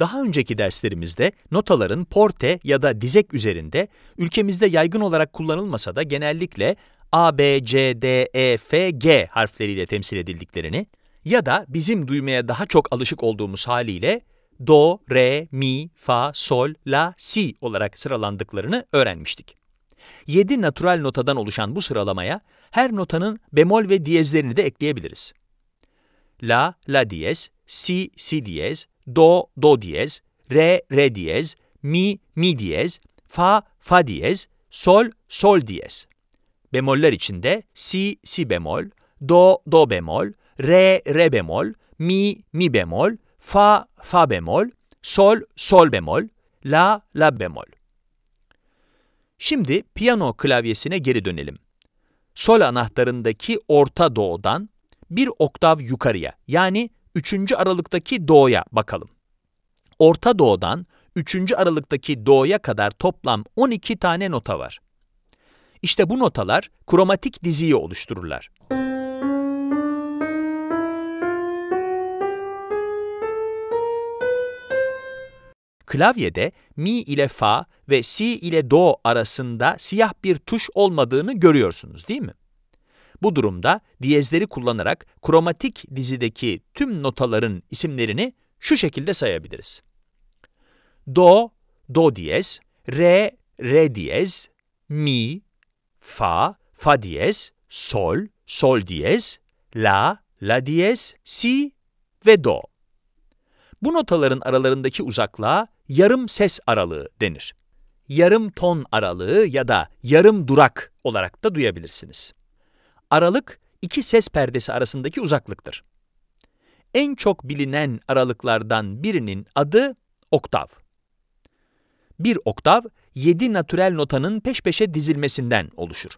Daha önceki derslerimizde notaların porte ya da dizek üzerinde ülkemizde yaygın olarak kullanılmasa da genellikle A, B, C, D, E, F, G harfleriyle temsil edildiklerini ya da bizim duymaya daha çok alışık olduğumuz haliyle Do, Re, Mi, Fa, Sol, La, Si olarak sıralandıklarını öğrenmiştik. 7 natural notadan oluşan bu sıralamaya her notanın bemol ve diyezlerini de ekleyebiliriz. La, La diyez, Si, Si diyez, do, do diyez, re, re diyez, mi, mi diyez, fa, fa diyez, sol, sol diyez. Bemoller içinde si, si bemol, do, do bemol, re, re bemol, mi, mi bemol, fa, fa bemol, sol, sol bemol, la, la bemol. Şimdi piyano klavyesine geri dönelim. Sol anahtarındaki orta do'dan bir oktav yukarıya yani 3. Aralık'taki doğuya bakalım. Orta Doğu'dan 3. Aralık'taki doğuya kadar toplam 12 tane nota var. İşte bu notalar kromatik diziyi oluştururlar. Klavyede mi ile fa ve si ile do arasında siyah bir tuş olmadığını görüyorsunuz değil mi? Bu durumda diyezleri kullanarak kromatik dizideki tüm notaların isimlerini şu şekilde sayabiliriz. Do, do diyez, re, re diyez, mi, fa, fa diyez, sol, sol diyez, la, la diyez, si ve do. Bu notaların aralarındaki uzaklığa yarım ses aralığı denir. Yarım ton aralığı ya da yarım durak olarak da duyabilirsiniz. Aralık iki ses perdesi arasındaki uzaklıktır. En çok bilinen aralıklardan birinin adı oktav. Bir oktav, yedi natürel notanın peş peşe dizilmesinden oluşur.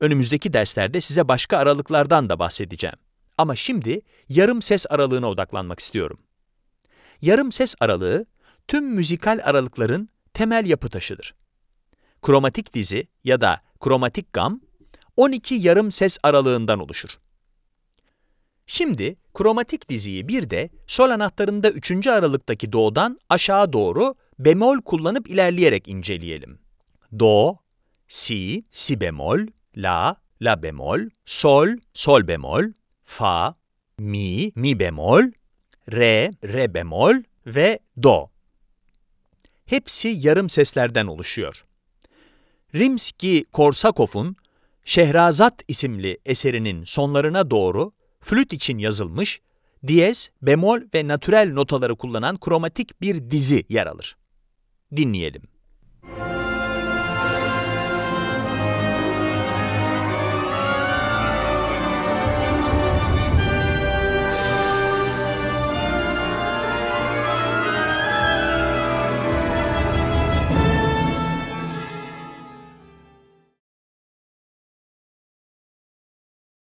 Önümüzdeki derslerde size başka aralıklardan da bahsedeceğim. Ama şimdi yarım ses aralığına odaklanmak istiyorum. Yarım ses aralığı, tüm müzikal aralıkların temel yapı taşıdır. Kromatik dizi ya da kromatik gam, 12 yarım ses aralığından oluşur. Şimdi kromatik diziyi bir de sol anahtarında 3. aralıktaki do'dan aşağı doğru bemol kullanıp ilerleyerek inceleyelim. Do, si, si bemol, la, la bemol, sol, sol bemol, fa, mi, mi bemol, re, re bemol ve do. Hepsi yarım seslerden oluşuyor. Rimski-Korsakov'un Şehrazat isimli eserinin sonlarına doğru flüt için yazılmış, diyez, bemol ve natürel notaları kullanan kromatik bir dizi yer alır. Dinleyelim.